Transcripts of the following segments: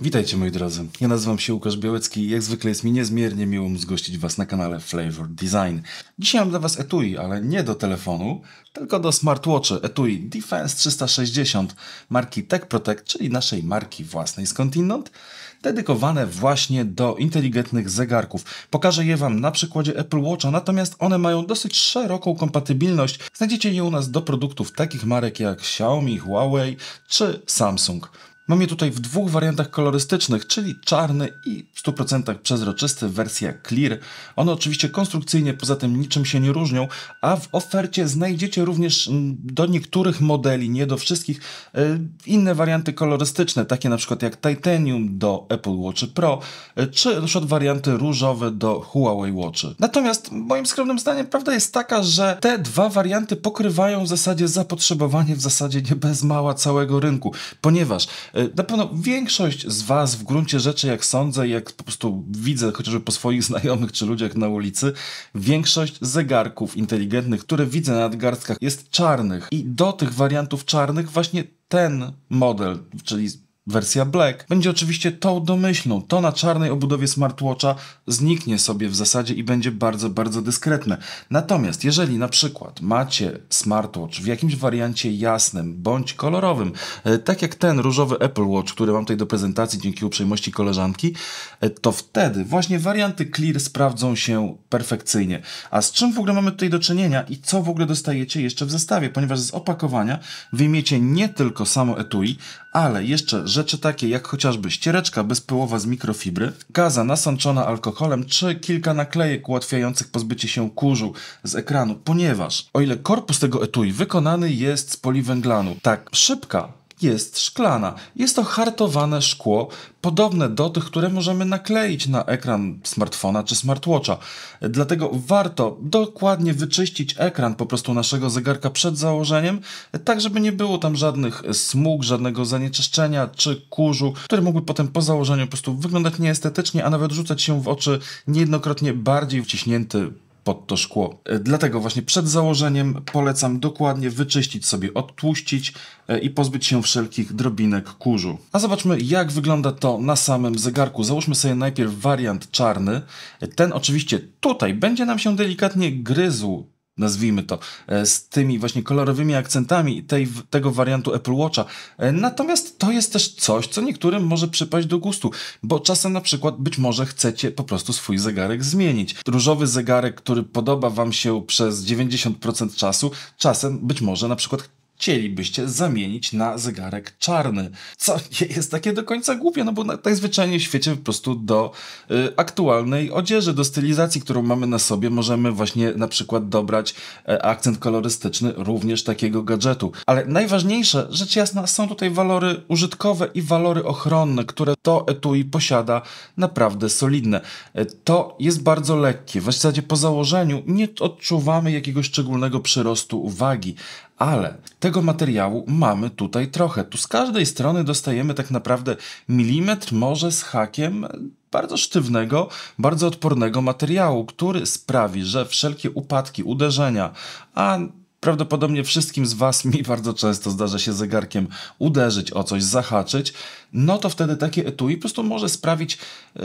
Witajcie moi drodzy, ja nazywam się Łukasz Białecki i jak zwykle jest mi niezmiernie miło zgościć Was na kanale Flavor Design. Dzisiaj mam dla Was etui, ale nie do telefonu, tylko do smartwatchy etui Defense 360 marki Tech Protect, czyli naszej marki własnej skądinąd, dedykowane właśnie do inteligentnych zegarków. Pokażę je Wam na przykładzie Apple Watcha, natomiast one mają dosyć szeroką kompatybilność. Znajdziecie je u nas do produktów takich marek jak Xiaomi, Huawei czy Samsung. Mam je tutaj w dwóch wariantach kolorystycznych, czyli czarny i w 100% przezroczysty, wersja Clear. One oczywiście konstrukcyjnie poza tym niczym się nie różnią, a w ofercie znajdziecie również mm, do niektórych modeli, nie do wszystkich, y, inne warianty kolorystyczne, takie na przykład jak Titanium do Apple Watch Pro, y, czy na przykład warianty różowe do Huawei Watchy. Natomiast moim skromnym zdaniem prawda jest taka, że te dwa warianty pokrywają w zasadzie zapotrzebowanie w zasadzie nie bez mała całego rynku, ponieważ na pewno większość z was w gruncie rzeczy, jak sądzę, jak po prostu widzę chociażby po swoich znajomych czy ludziach na ulicy, większość zegarków inteligentnych, które widzę na nadgarstkach, jest czarnych. I do tych wariantów czarnych właśnie ten model, czyli Wersja Black będzie oczywiście tą domyślną, to na czarnej obudowie smartwatcha zniknie sobie w zasadzie i będzie bardzo, bardzo dyskretne. Natomiast jeżeli na przykład macie smartwatch w jakimś wariancie jasnym bądź kolorowym, e, tak jak ten różowy Apple Watch, który mam tutaj do prezentacji dzięki uprzejmości koleżanki, e, to wtedy właśnie warianty clear sprawdzą się perfekcyjnie. A z czym w ogóle mamy tutaj do czynienia i co w ogóle dostajecie jeszcze w zestawie, ponieważ z opakowania wyjmiecie nie tylko samo etui, ale jeszcze rzeczy takie jak chociażby ściereczka bezpyłowa z mikrofibry, gaza nasączona alkoholem czy kilka naklejek ułatwiających pozbycie się kurzu z ekranu, ponieważ o ile korpus tego etui wykonany jest z poliwęglanu, tak szybka jest szklana. Jest to hartowane szkło, podobne do tych, które możemy nakleić na ekran smartfona czy smartwatcha. Dlatego warto dokładnie wyczyścić ekran po prostu naszego zegarka przed założeniem, tak żeby nie było tam żadnych smug, żadnego zanieczyszczenia czy kurzu, które mogły potem po założeniu po prostu wyglądać nieestetycznie, a nawet rzucać się w oczy niejednokrotnie bardziej wciśnięty pod to szkło. E, dlatego właśnie przed założeniem polecam dokładnie wyczyścić sobie, odtłuścić e, i pozbyć się wszelkich drobinek kurzu. A zobaczmy jak wygląda to na samym zegarku. Załóżmy sobie najpierw wariant czarny. E, ten oczywiście tutaj będzie nam się delikatnie gryzł nazwijmy to, e, z tymi właśnie kolorowymi akcentami tej, tego wariantu Apple Watcha. E, natomiast to jest też coś, co niektórym może przypaść do gustu, bo czasem na przykład być może chcecie po prostu swój zegarek zmienić. Różowy zegarek, który podoba Wam się przez 90% czasu, czasem być może na przykład chcielibyście zamienić na zegarek czarny. Co nie jest takie do końca głupie, no bo najzwyczajniej w świecie po prostu do y, aktualnej odzieży, do stylizacji, którą mamy na sobie, możemy właśnie na przykład dobrać y, akcent kolorystyczny również takiego gadżetu. Ale najważniejsze, rzecz jasna, są tutaj walory użytkowe i walory ochronne, które to etui posiada naprawdę solidne. Y, to jest bardzo lekkie. W zasadzie po założeniu nie odczuwamy jakiegoś szczególnego przyrostu wagi, ale tego materiału mamy tutaj trochę. Tu z każdej strony dostajemy tak naprawdę milimetr, może z hakiem bardzo sztywnego, bardzo odpornego materiału, który sprawi, że wszelkie upadki, uderzenia, a Prawdopodobnie wszystkim z Was mi bardzo często zdarza się zegarkiem uderzyć o coś, zahaczyć, no to wtedy takie etui po prostu może sprawić,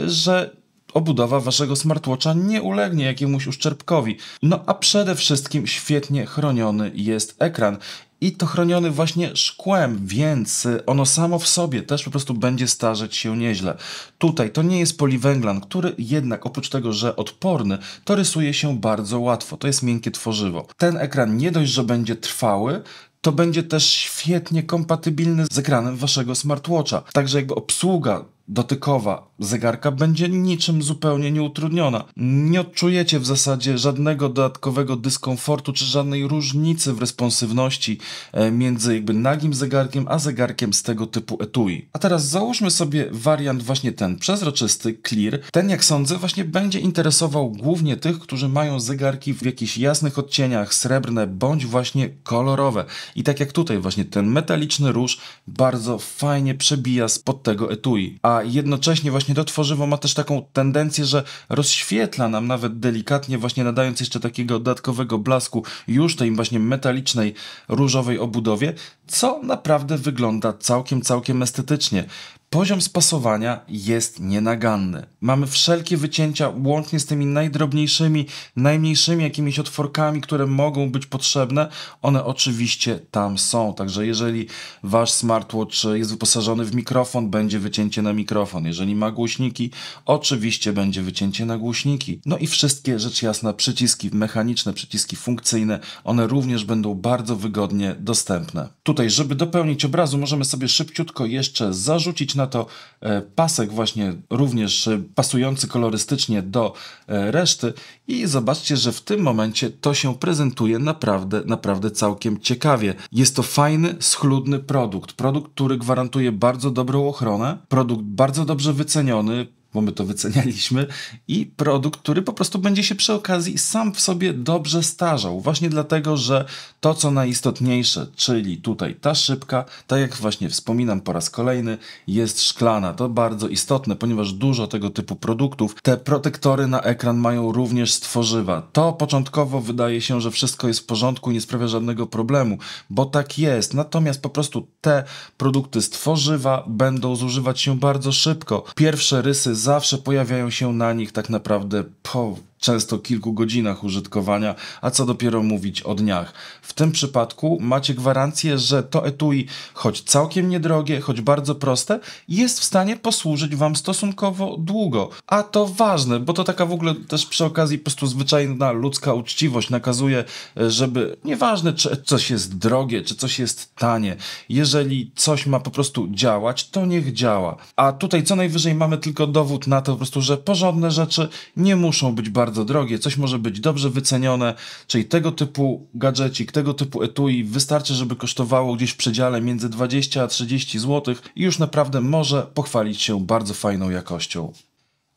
że obudowa waszego smartwatcha nie ulegnie jakiemuś uszczerbkowi. No a przede wszystkim świetnie chroniony jest ekran i to chroniony właśnie szkłem, więc y, ono samo w sobie też po prostu będzie starzeć się nieźle. Tutaj to nie jest poliwęglan, który jednak oprócz tego, że odporny, to rysuje się bardzo łatwo, to jest miękkie tworzywo. Ten ekran nie dość, że będzie trwały, to będzie też świetnie kompatybilny z ekranem waszego smartwatcha. Także jakby obsługa dotykowa zegarka będzie niczym zupełnie nieutrudniona. Nie odczujecie w zasadzie żadnego dodatkowego dyskomfortu czy żadnej różnicy w responsywności e, między jakby nagim zegarkiem a zegarkiem z tego typu etui. A teraz załóżmy sobie wariant właśnie ten przezroczysty, clear. Ten jak sądzę właśnie będzie interesował głównie tych, którzy mają zegarki w jakichś jasnych odcieniach, srebrne bądź właśnie kolorowe. I tak jak tutaj właśnie ten metaliczny róż bardzo fajnie przebija spod tego etui. A jednocześnie właśnie to tworzywo ma też taką tendencję, że rozświetla nam nawet delikatnie właśnie nadając jeszcze takiego dodatkowego blasku już tej właśnie metalicznej różowej obudowie, co naprawdę wygląda całkiem, całkiem estetycznie. Poziom spasowania jest nienaganny. Mamy wszelkie wycięcia, łącznie z tymi najdrobniejszymi, najmniejszymi jakimiś otworkami, które mogą być potrzebne. One oczywiście tam są. Także jeżeli wasz smartwatch jest wyposażony w mikrofon, będzie wycięcie na mikrofon. Jeżeli ma głośniki, oczywiście będzie wycięcie na głośniki. No i wszystkie rzecz jasna przyciski mechaniczne, przyciski funkcyjne, one również będą bardzo wygodnie dostępne. Tutaj, żeby dopełnić obrazu, możemy sobie szybciutko jeszcze zarzucić na to e, pasek właśnie również e, pasujący kolorystycznie do e, reszty i zobaczcie, że w tym momencie to się prezentuje naprawdę, naprawdę całkiem ciekawie. Jest to fajny, schludny produkt, produkt, który gwarantuje bardzo dobrą ochronę, produkt bardzo dobrze wyceniony, bo my to wycenialiśmy, i produkt, który po prostu będzie się przy okazji sam w sobie dobrze starzał. Właśnie dlatego, że to, co najistotniejsze, czyli tutaj ta szybka, tak jak właśnie wspominam po raz kolejny, jest szklana. To bardzo istotne, ponieważ dużo tego typu produktów, te protektory na ekran mają również stworzywa. To początkowo wydaje się, że wszystko jest w porządku i nie sprawia żadnego problemu, bo tak jest. Natomiast po prostu te produkty stworzywa będą zużywać się bardzo szybko. Pierwsze rysy zawsze pojawiają się na nich tak naprawdę po często kilku godzinach użytkowania, a co dopiero mówić o dniach. W tym przypadku macie gwarancję, że to etui, choć całkiem niedrogie, choć bardzo proste, jest w stanie posłużyć Wam stosunkowo długo. A to ważne, bo to taka w ogóle też przy okazji po prostu zwyczajna ludzka uczciwość nakazuje, żeby nieważne, czy coś jest drogie, czy coś jest tanie, jeżeli coś ma po prostu działać, to niech działa. A tutaj co najwyżej mamy tylko dowód na to po prostu, że porządne rzeczy nie muszą być bardzo bardzo drogie, coś może być dobrze wycenione, czyli tego typu gadżecik, tego typu etui wystarczy, żeby kosztowało gdzieś w przedziale między 20 a 30 zł i już naprawdę może pochwalić się bardzo fajną jakością.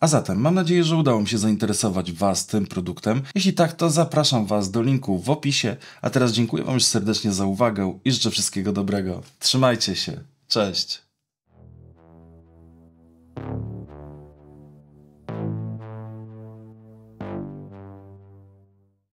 A zatem mam nadzieję, że udało mi się zainteresować Was tym produktem. Jeśli tak, to zapraszam Was do linku w opisie. A teraz dziękuję Wam już serdecznie za uwagę i życzę wszystkiego dobrego. Trzymajcie się. Cześć!